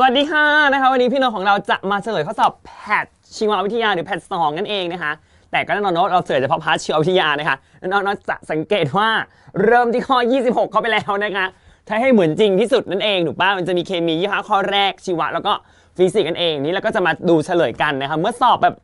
สวัสดีค่ะนะคะวันนี้พี่นนองของเราจะมาเฉลยข้อสอบแพทชีววิทยาหรือแพทสองนั่นเองนะคะแต่ก็แน่นอนว่าเราเฉลยเฉพาะพาร์ทชีววิทยานะคะน้องๆจะสังเกตว่าเริ่มที่ข้อ 26 เข้าไปแล้วนะคะถ้าให้เหมือนจริงที่สุดนั่นเองถูกป่ามันจะมีเคมียี่ห้อข้อแรกชีวะ แล้วก็ฟิสิกส์นั่นเองนี่เราก็จะมาดูเฉลยกันนะคะเมื่อสอบแบบ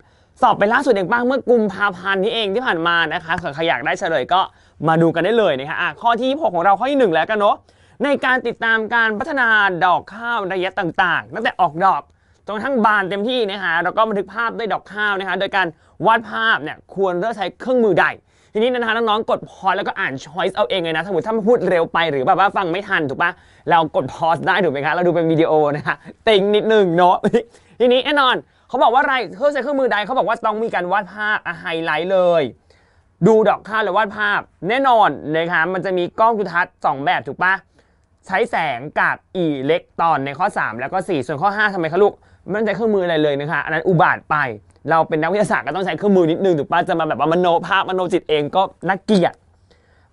สอบไปล่าสุดอย่างป้าเมื่อกุมภาพันธ์นี้เองที่ผ่านมานะคะใครอยากได้เฉลยก็มาดูกันได้เลยนะคะะข้อที่26ของเราข้อที่1แล้วกันเนาะในการติดตามการพัฒนาดอกข้าว ระยะต่าง ๆ ตั้งแต่ออกดอกจนทั้งบานเต็มที่นะฮะเราก็บันทึกภาพด้วยดอกข้าวนะฮะโดยการวาดภาพเนี่ยควรเลือกใช้เครื่องมือใด ทีนี้นะฮะน้องๆกดพอสแล้วก็อ่านช้อยส์เอาเองเลยนะสมมติถ้าพูดเร็วไป หรือแบบว่าฟังไม่ทันถูกปะเรากดพอสได้ถูกไหมคะ เราดูเป็นวิดีโอนะฮะเต็งนิดนึงเนาะทีนี้แน่นอนเขาบอกว่าอะไรเครื่องใช้เครื่องมือใดเขาบอกว่าต้องมีการวาดภาพไฮไลท์เลย ดูดอกข้าวหรือวาดภาพ แน่นอนนะคะมันจะมีกล้องจุลทรรศน์งแบบถูกปะใช้แสงกับอิเล็กตรอนในข้อ 3 แล้วก็ 4 ส่วนข้อ 5ทำไมคะลูกไม่ต้องใช้เครื่องมืออะไรเลยนะคะ อันนั้นอุบาทไปเราเป็นนักวิทยาศาสตร์ก็ต้องใช้เครื่องมือนิดนึงถูกป่ะจะมาแบบว่ามโนภาพมโนจิตเองก็นักเกียรติ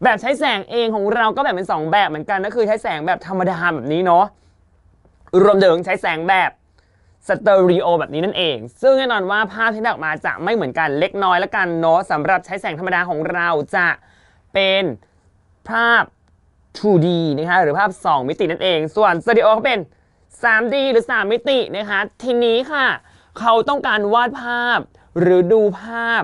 แบบใช้แสงเองของเราก็แบบเป็น 2 แบบเหมือนกันก็คือใช้แสงแบบธรรมดาแบบนี้เนาะรวมถึงใช้แสงแบบสเตอริโอแบบนี้นั่นเอง ซึ่งแน่นอนว่าภาพที่ออกมาจะไม่เหมือนกันเล็กน้อยละกันเนาะสำหรับใช้แสงธรรมดาของเราจะเป็นภาพ 2D นะคะหรือภาพ 2 มิตินั่นเอง ส่วนสตูดิโอเขาเป็น 3D หรือ 3 มิติ นะคะทีนี้ค่ะ เขาต้องการวาดภาพหรือดูภาพ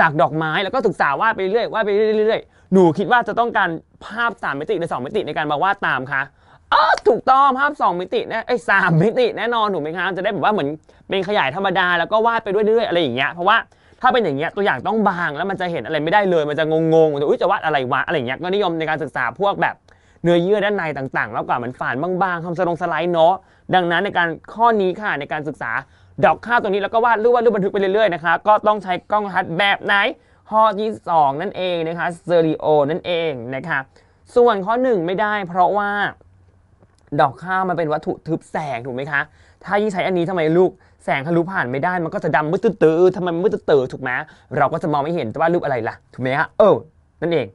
จากดอกไม้แล้วก็ศึกษาวาดไปเรื่อยวาดไปเรื่อยๆหนูคิดว่าจะต้องการภาพ 3 มิติหรือ 2 มิติในการมาวาดตามคะอ๋อถูกต้องภาพ 2 มิติ นะไอ้สมิติ แน่นอนถูกไหมคะจะได้แบบว่าเหมือนเป็นขยายธรรมดาแล้วก็วาดไปด้วยเรื่อยๆอะไรอย่างเงี้ย เพราะว่าถ้าเป็นอย่างเงี้ยตัวอย่างต้องบางแล้วมันจะเห็นอะไรไม่ได้เลย มันจะงงงัจะอุ้ยจะวาดอะไรวะอะไรเงี้ยก็นิยมในการศึกษาพวกแบบเนื้อเยื่อด้านในต่างๆมากกว่ามันฝานบางๆทำสลงสไลด์เนาะดังนั้นในการข้อนี้ค่ะในการศึกษาดอกข้าวตัวนี้แล้วก็วาดรูปวาดรูปบันทึกไปเรื่อยๆนะคะก็ต้องใช้กล้องทัดแบบไหนข้อที่2นั่นเองนะคะเซอริโอนั่นเองนะคะส่วนข้อ 1 ไม่ได้เพราะว่าดอกข้าวมันเป็นวัตถุทึบแสงถูกไหมคะถ้ายิ่งใช้อันนี้ทำไมลูกแสงทะลุผ่านไม่ได้มันก็จะดำมืดตื้อทำไมมืดตื้อถูกไหมเราก็จะมองไม่เห็นว่ารูปอะไรล่ะถูกไหมฮะ เออ นั่นเอง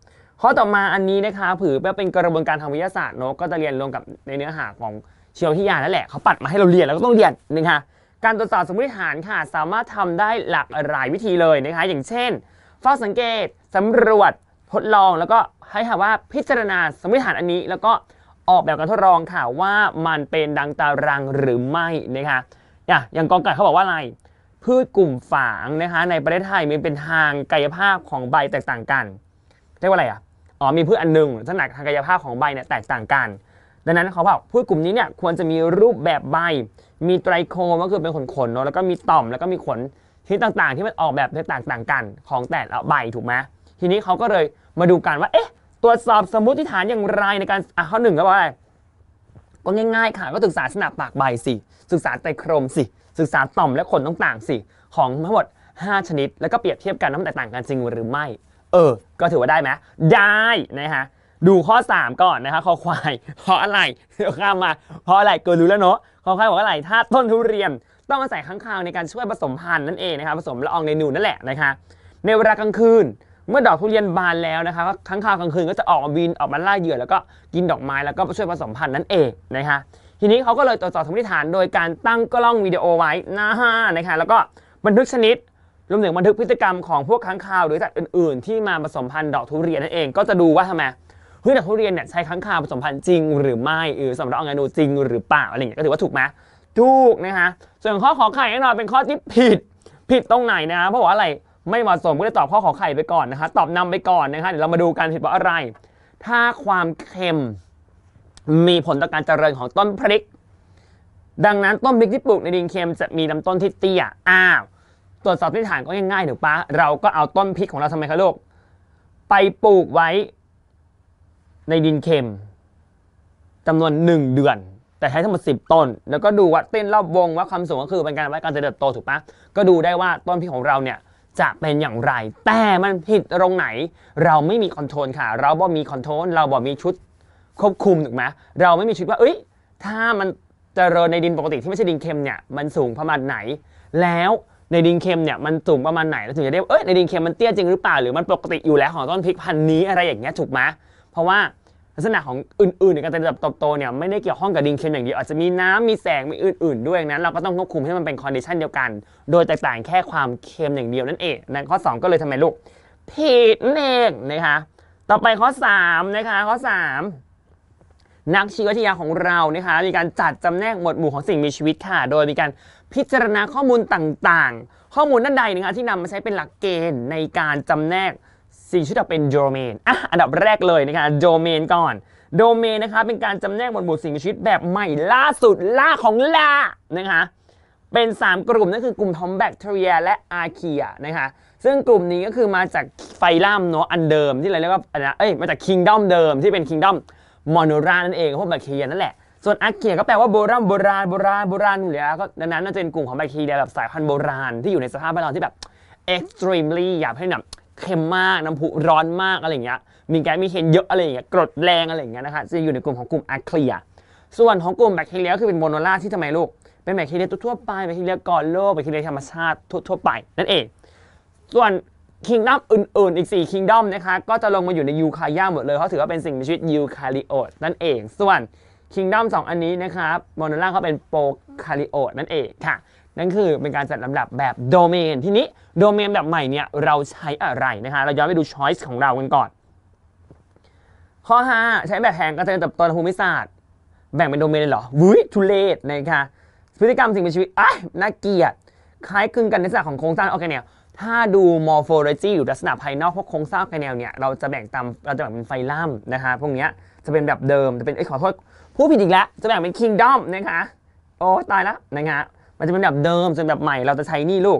ข้อต่อมาอันนี้นะคะ ผือเป็นกระบวนการทางวิทยาศาสตร์เนาะก็จะเรียนลงกับในเนื้อหาของเชียวที่ยานั่นแหละเขาปัดมาให้เราเรียนเราก็ต้องเรียนนะคะ การตรวจสอบสมมติฐานค่ะ สามารถทำได้หลากหลายวิธีเลยนะคะ อย่างเช่นเฝ้าสังเกตสำรวจทดลองแล้วก็ให้ค่ะว่าพิจารณาสมมติฐานอันนี้แล้วก็ออกแบบการทดลองค่ะว่ามันเป็นดังตารางหรือไม่นะคะอย่างกองไก่เขาบอกว่าอะไรพืชกลุ่มฝางนะคะในประเทศไทยมันเป็นทางกายภาพของใบแตกต่างกันเรียกว่าอะไรอ่ะอ๋อมีพืชอันหนึ่งลักษณะทางกายภาพของใบเนี่ยแตกต่างกัน ดังนั้นเขาบอกพืชกลุ่มนี้เนี่ยควรจะมีรูปแบบใบ มีไตรโคมก็คือเป็นขนขนเนาะแล้วก็มีต่อมแล้วก็มีขนที่ต่างๆ ที่มันออกแบบแตกต่างกัน ของแต่ละใบถูกไหมทีนี้เขาก็เลยมาดูกันว่าเอ๊ะตรวจสอบสมมติฐานอย่างไรในการอ่ะข้อหนึ่งก็บอกอะไรก็ง่ายๆ ค่ะ ก็ศึกษาสนับปากใบสิ ศึกษาไตโครมสิ ศึกษาต่อมและขนต่างๆสิ ของทั้งหมด 5 ชนิด แล้วก็เปรียบเทียบกันว่ามันแตกต่างกัน จริงหรือไม่ เออ ก็ถือว่าได้ไหม ได้นะฮะ ดูข้อ 3 ก่อนนะคะข้อควายเพราะอะไรเข้ามมาเพราะอะไรเกินรู้แล้วเนาะ ข้อควายบอกว่าอะไรถ้าต้นทุเรียนต้องอาศัยข้างคาวในการช่วยผสมพันธุ์นั่นเองนะคะผสมละอองในนูนนั่นแหละนะคะในเวลากลางคืนเมื่อดอกทุเรียนบานแล้วนะคะ ค้างคาวกลางคืนก็จะออกมาบินออกมาล่าเหยื่อ แล้วก็กินดอกไม้แล้วก็ช่วยผสมพันธุ์นั่นเองนะฮะ ทีนี้เขาก็เลยตรวจสอบสมมติฐานโดยการตั้งกล้องวิดีโอไว้นะฮะนะคะแล้วก็บันทึกชนิด รวมถึงบันทึกพฤติกรรมของพวกค้างคาวหรือสัตว์อื่น ๆ ที่มาผสมพันธุ์ดอกทุเรียนนั่นเอง ก็จะดูว่าทำไมเฮ้ยดอกทุเรียนเนี่ยใช้ค้างคาวผสมพันธุ์จริง หรือไม่หรือสำหรับอองานูจริงหรือเปล่าอะไรอย่างเงี้ย ก็ถือว่าถูกไหมถูกนะคะส่วนข้อขอไข่แน่นอนเป็นข้อที่ผิด ผิดตรงไหนนะเพราะว่าอะไรไม่เหมาะสมก็เลยตอบข้อขอไข่ไปก่อนนะคะตอบนำไปก่อนนะคะเดี๋ยวเรามาดูกันเหตุผลอะไร ถ้าความเค็มมีผลต่อการเจริญของต้นพริก ดังนั้นต้นพริกที่ปลูกในดินเค็มจะมีลำต้นที่เตี้ยอ้าวตรวจสอบที่ฐานก็ง่ายๆถูกปะเราก็เอาต้นพริกของเราทำไมคะลูก ไปปลูกไว้ในดินเค็มจำนวน 1 เดือน แต่ใช้ทั้งหมด10 ต้น แล้วก็ดูว่าเต้นรอบวงว่าความสูงก็คือเป็นการวัดการเจริญเติบโตถูกปะก็ดูได้ว่าต้นพริกของเราเนี่ยจะเป็นอย่างไรแต่มันผิดตรงไหน เราไม่มีคอนโทรลค่ะเราบ่ มีคอนโทรลเราบ่ มีชุดควบคุมถูกไหมเราไม่มีชุดว่าเอ้ยถ้ามันจเจริญในดินปกติที่ไม่ใช่ดินเค็มเนี่ยมันสูงประมาณไหน แล้วในดินเค็มเนี่ยมันสูงประมาณไหนเราถึงจะได้เอ้ยในดินเค็มมันเตี้ยจริงหรือเปล่าหรือมันปกติอยู่แล้วของต้นพริกพันธุ์นี้อะไรอย่างเงี้ยถูกไหมเพราะว่าลักษณะของอื่นๆในการเติบโตตเนี่ยไม่ได้เกี่ยวข้องกับดินเค็มอย่างเดียว อาจจะมีน้ำมีแสงมีอื่นๆด้วยนั้น เราก็ต้องควบคุมให้มันเป็นคอนดิชันเดียวกัน โดยแตกต่างแค่ความเค็มอย่างเดียว นั่นเองน้นข้อ 2 ก็เลยทำไมลูกผิดนั่นเองนะคะต่อไปข้อ 3 นะคะข้อ3 นักชีววิทยาของเรานะคะมีการจัดจำแนกหมวดหมู่ของสิ่งมีชีวิตค่ะโดยมีการพิจารณาข้อมูลต่างๆ ข้อมูลด้านใดนะคะที่นำมาใช้เป็นหลักเกณฑ์ในการจำแนกส่ชื่อเป็นโดเมน อ่ะ อันดับแรกเลยนะครับโดเมนก่อนโดเมนนะคะเป็นการจำแนกบนบุหสิ่งมีชีวิตแบบใหม่ล่าสุดล่าของล่านะคะเป็น 3 กลุ่ม นั่นคือกลุ่มทอมแบคทีเรีย และอาร์เคียนะคะซึ่งกลุ่มนี้ก็คือมาจากไฟลัมเนาะอันเดิม ที่เราเรียกว่าเอ้ย มาจากคิงดอมเดิมที่เป็นคิงดอมมอนรานั่นเองพวกแบคทีเรียนั่นแหละส่วนอาร์เคียก็แปลว่าโบราณโบราณโบราณโบราณอยู่ล้ก็ดังนั้นน่าจะเป็นกลุ่มของแบคทีเรียแบบสายพันธุ์โบราณที่อยู่ในสภาพแวดล้อมที่แบบ extremely อยากให้นับเค็มมากน้ำผุร้อนมากอะไรเงี้ยมีแก๊สมีเคนเยอะอะไรเงี้ยกรดแรงอะไรเงี้ยนะคะจะอยู่ในกลุ่มของกลุ่มอะเคลียส่วนของกลุ่มแบคทีเรียก็คือเป็นโมโนล่าที่ทำไมลูก เป็นแบคทีเรียทั่วไปแบคทีเรียก่อนโลกแบคทีเรียธรรมชาติทั่วไปนั่นเอง ส่วนคิงดัมอื่นๆ อีก4คิงดัมนะคะก็จะลงมาอยู่ในยูคาย่าหมดเลยเพราะถือว่าเป็นสิ่งมีชีวิตยูคาริโอตนั่นเองส่วนคิงดัมสองอันนี้นะครับโมโนล่าเขาเป็นโปรคาริโอตนั่นเองค่ะนั่นคือเป็นการจัดลำดับแบบโดเมนทีนี้โดเมนแบบใหม่เนี่ย เราใช้อะไรนะคะ เราย้อนไปดูช้อยส์ของเรากันก่อน ข้อ5ใช้แบบแผนการเจริญเติบโตทางภูมิศาสตร์ แบ่งเป็นโดเมนเลยเหรอวุ้ย ทุเลศนะคะพฤติกรรมสิ่งมีชีวิตอ่ะน่าเกลียดคล้ายคลึงกันในลักษณะของโครงสร้างออเคเนเนลถ้าดู morphology อยู่ลักษณะภายนอกพวกโครงสร้างออร์แกเนลเนี่ยเราจะแบ่งตามเราจะแบ่งเป็นไฟลัมนะคะพวกเนี้ยจะเป็นแบบเดิมจะเป็นไอ้ขอโทษผู้ผิดอีกแล้วจะแบ่งเป็นคิงดอมนะคะโอ้ตายแล้วนะคะมันจะเป็นแบบเดิมส่วนแบบใหม่ เราจะใช้นี่ลูก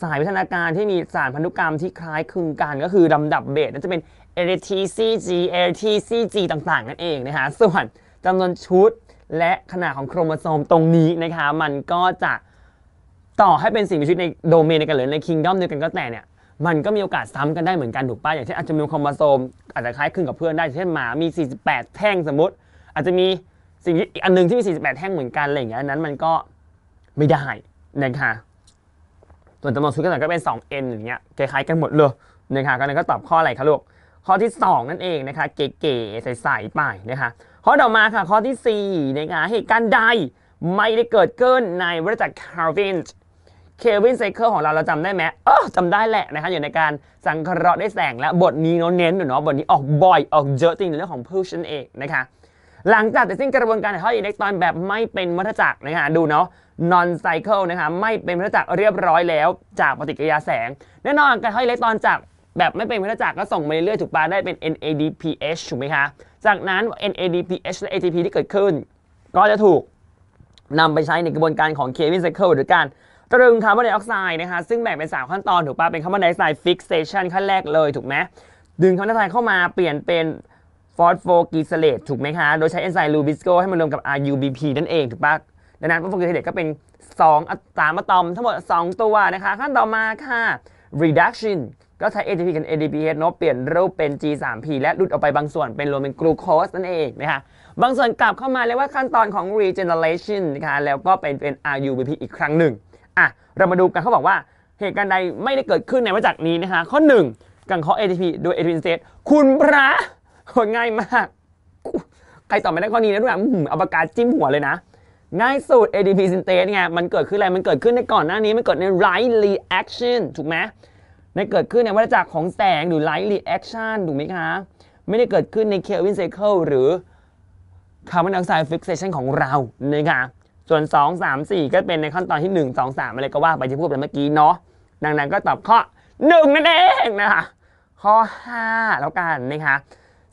สายวิทยาการที่มีสารพันธุกรรมที่คล้ายคลึงกันก็คือลำดับเบสนั่นจะเป็น LTCG LTCG ต่างๆนั่นเองนะคะส่วนจำนวนชุดและขนาดของโครโมโซมตรงนี้นะคะมันก็จะต่อให้เป็นสิ่งมีชีวิตในโดเมนเดียวกันหรือในคิงดอมเดียวกันก็แต่เนี่ย มันก็มีโอกาสซ้ำกันได้เหมือนกันถูกป้ะอย่างเช่นอาจจะมีโครโมโซมอาจจะคล้ายคลึงกับเพื่อนได้เช่นหมามี 48 แท่งสมมติ อาจจะมีสิ่งอีกอันนึงที่มี48แท่งเหมือนกันอะไรอย่างเงี้ยนั้น มันก็ไม่ได้นะคะ ส่วนจำนวนชุดกันก็เป็น 2n อย่างเงี้ยคล้ายๆกันหมดเลยนะคะก็นั้นก็ตอบข้ออะไรคะลูก ข้อที่ 2 นั่นเองนะคะ เก๋ ๆ ใส ๆ ไปนะคะ ข้อต่อมาค่ะ ข้อที่4นะคะเหตุการณ์ใดไม่ได้เกิดขึ้นในวัฏจักรคาร์วินเควินไซเคิลของเราเราจำได้ไหมเออจำได้แหละนะคะ อยู่ในการสังเคราะห์ได้แสงและบทนี้เนาะ เน้นอยู่เนาะ บทนี้ออกบ่อยออกเยอะจริงในเรื่องของพูชนั่นเองนะคะ หลังจากแต่สิ้นกระบวนการถ่ายทอดอิเล็กตรอนแบบไม่เป็นวัฏจักรนะคะ ดูเนาะนอนไซเคิลนะคะ ไม่เป็นพันจักรเรียบร้อยแล้วจากปฏิกิริยาแสงแน่นอนการใ่้ยเล็กตอนจาก แบบไม่เป็นพันจักรก็ส่งไปเรื่อยๆ ถูกปะได้เป็น NADPH ถูกไหมคะจากนั้น NADPH และ ATP ที่เกิดขึ้น ก็จะถูกนำไปใช้ในกระบวนการของเคมีไซเคิลหรือการตรึงคาร์บอนไดออกไซด์นะคะ ซึ่งแบ่งเป็น 3 ขั้นตอนถูกปะเป็นคาร์บอนไดออกไซด์ฟิกเซชันขั้นแรกเลยถูกไหมดึงคาร์บอนไดออกไซด์เข้ามาเปลี่ยนเป็นฟอสโฟกีเซเลตถูกไหมคะโดยใช้เอนไซม์ลูบิสโกให้มันรวมกับ RUBP นั่นเองถูกปะดังนั้นพวกฟูกิวไฮเดรตก็เป็น2สามอะตอมทั้งหมด 2 ตัวนะคะ ขั้นต่อมาค่ะ reduction ก็ใช้ ATP กับ ADPH เนาะเปลี่ยนรูปเป็น G3P และหลุดออกไปบางส่วนเป็นรวมเป็นกลูโคสนั่นเองนะคะบางส่วนกลับเข้ามาเรียกว่าขั้นตอนของ regeneration นะคะแล้วก็เป็นเป็น RUBP อีกครั้งหนึ่งอ่ะ เรามาดูกันเขาบอกว่าเหตุการณ์ใดไม่ได้เกิดขึ้นในวัฏจักรนี้นะคะข้อ1กังเคาะ ATP โดย ATP s t a s e คุณพระโหง่ายมาก ใครตอบไม่ได้ข้อนี้นะทุกคนเอาปากกาจิ้มหัวเลยนะง่ายสุด ADP synthase ไงมันเกิดขึ้นอะไร มันเกิดขึ้นในก่อนหน้านี้ มันเกิดใน light reaction ถูกไหมในเกิดขึ้นในวัฏจักรของแสงหรือ light reaction ถูกไหมคะ ไม่ได้เกิดขึ้นใน Kelvin cycle หรือคาร์บอนไดออกไซด์ฟิกเซชันของเรานะคะส่วน 2 3 4 ก็เป็นในขั้นตอนที่ 1 2 3อะไรก็ว่าไปที่พูดไปเมื่อกี้เนาะดังนั้นก็ตอบข้อ 1 นั่นเองนะคะ ข้อ 5 แล้วกันนะคะ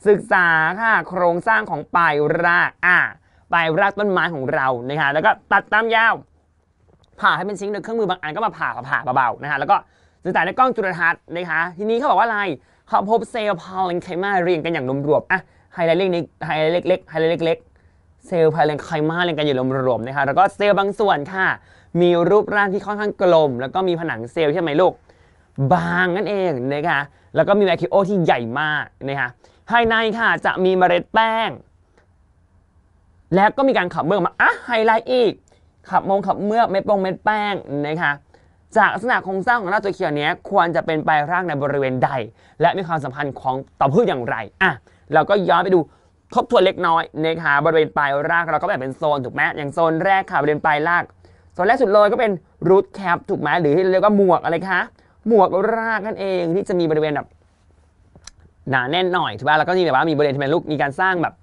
ศึกษาค่ะโครงสร้างของปลายรากอ่ะปลายรากต้นไม้ของเรานะคะแล้วก็ตัดตามยาวผ่าให้เป็นชิงนเโดยเครื่องมือบางอันก็มาผ่าผ่าเบาๆนะฮะแล้วก็สื่อสารในกล้องจุลทรรศน์นะคะ ทีนี้เขาบอกว่าอะไรเขาพบเซลล์พาเลนไคมาเรียงกันอย่างนมรวมอ่ะไฮไลท์เล็กนี้ไฮไลท์เล็กๆไฮไลท์เล็ก ๆ เซลล์พาเลนไคมาเรียงกันอย่างนมรวมนะคะแล้วก็เซลล์บางส่วนค่ะ มีรูปร่างที่ค่อนข้างกลม แล้วก็มีผนังเซลล์ใช่ไหมลูก บางนั่นเองนะคะแล้วก็มีแคคิโอ ที่ใหญ่มากนะคะภายในค่ะจะมีเมล็ดแป้งแล้วก็มีการขับเบื้องมา อ่ะ ไฮไลท์อีก ขับมงขับเมือกเม็ดปงเม็ดแป้งนะคะจากลักษณะโครงสร้างของหน้าตัวเขียวนี้ควรจะเป็นปลายร่างในบริเวณใด และมีความสัมพันธ์ของต่อพืชอย่างไร อ่ะ เราก็ย้อนไปดูทบทวนเล็กน้อยนะคะบริเวณปลายรากเราก็แบ่งเป็นโซนถูกไหมอย่างโซนแรกค่ะ บริเวณปลายรากโซนแรกสุดเลยก็เป็นรูทแคปถูกไหมหรือที่เรียกว่าหมวกอะไรคะ หมวกรากนั่นเองที่จะมีบริเวณแบบหนาแน่นหน่อยถูกไหมแล้วก็นี่แบบว่ามีบริเวณที่เป็นลูก มีการสร้างแบบ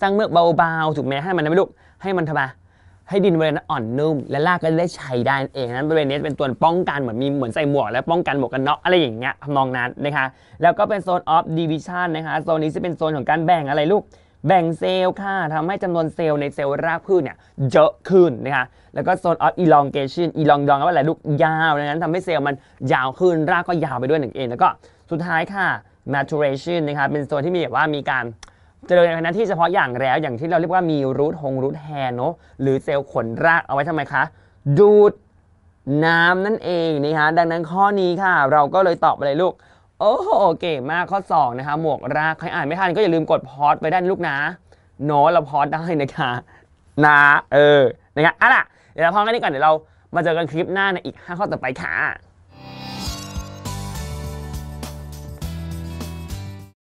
สร้างเมือกเบาๆ ถูกไหมให้มันนะไม่ลูกให้มันทำไมให้ดินบริเวณอ่อนนุ่มและลากก็ได้ใช้ได้เองนั้นบริเวณนี้เป็นตัวป้องกันเหมือนมีเหมือนใส่หมวกและป้องกันหมวกกันน็อกอะไรอย่างเงี้ยทำนองนั้นนะคะแล้วก็เป็นโซนออฟดิวิชันนะคะโซนนี้จะเป็นโซนของการแบ่งอะไรลูก แบ่งเซลล์ค่ะทำให้จำนวนเซลล์ในเซลล์รากพืชเนี่ยเยอะขึ้นนะคะแล้วก็โซนออฟอีลองเกชันอีลองดองว่าอะไรลูกยาวดังนั้นทำให้เซลล์มันยาวขึ้น รากก็ยาวไปด้วยหนึ่งเอง แล้วก็สุดท้ายค่ะ maturation นะคะเป็นโซนที่มีแบบว่ามีการเจริญในหน้าที่เฉพาะอย่างแล้ว อย่างที่เราเรียกว่ามีรูทหงรูทแฮเนาะหรือเซลล์ขนรากเอาไว้ทำไมคะ ดูด น้ำนั่นเองนะฮะดังนั้นข้อนี้ค่ะ เราก็เลยตอบไปเลยลูก โอ้โหเค มากข้อ2นะคะหมวกรากใครอ่านไม่ทันก็อย่าลืมกดพอดไปด้านลูกนะโนเราพอดได้นะคะ นะ เออ นะคะอ่ะล่ะ เดี๋ยวเราพอกันนี้ก่อน เดี๋ยวเรามาเจอกันคลิปหน้าในอีก5ข้อต่อไปค่ะ